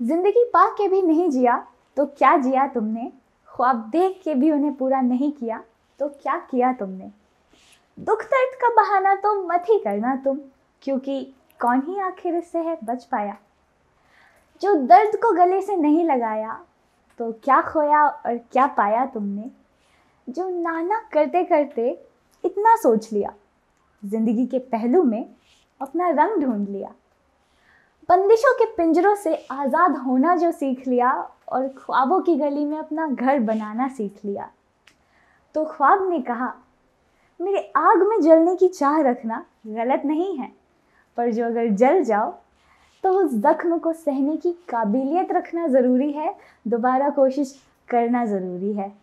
जिंदगी पा के भी नहीं जिया तो क्या जिया तुमने ख्वाब देख के भी उन्हें पूरा नहीं किया तो क्या किया तुमने दुख दर्द का बहाना तो मत ही करना तुम क्योंकि कौन ही आखिर इससे है बच पाया जो दर्द को गले से नहीं लगाया तो क्या खोया और क्या पाया तुमने जो नाना करते करते इतना सोच लिया ज़िंदगी के पहलू में अपना रंग ढूंढ लिया बंदिशों के पिंजरों से आज़ाद होना जो सीख लिया और ख्वाबों की गली में अपना घर बनाना सीख लिया तो ख्वाब ने कहा मेरे आग में जलने की चाह रखना गलत नहीं है पर जो अगर जल जाओ तो उस जख्म को सहने की काबिलियत रखना ज़रूरी है दोबारा कोशिश करना ज़रूरी है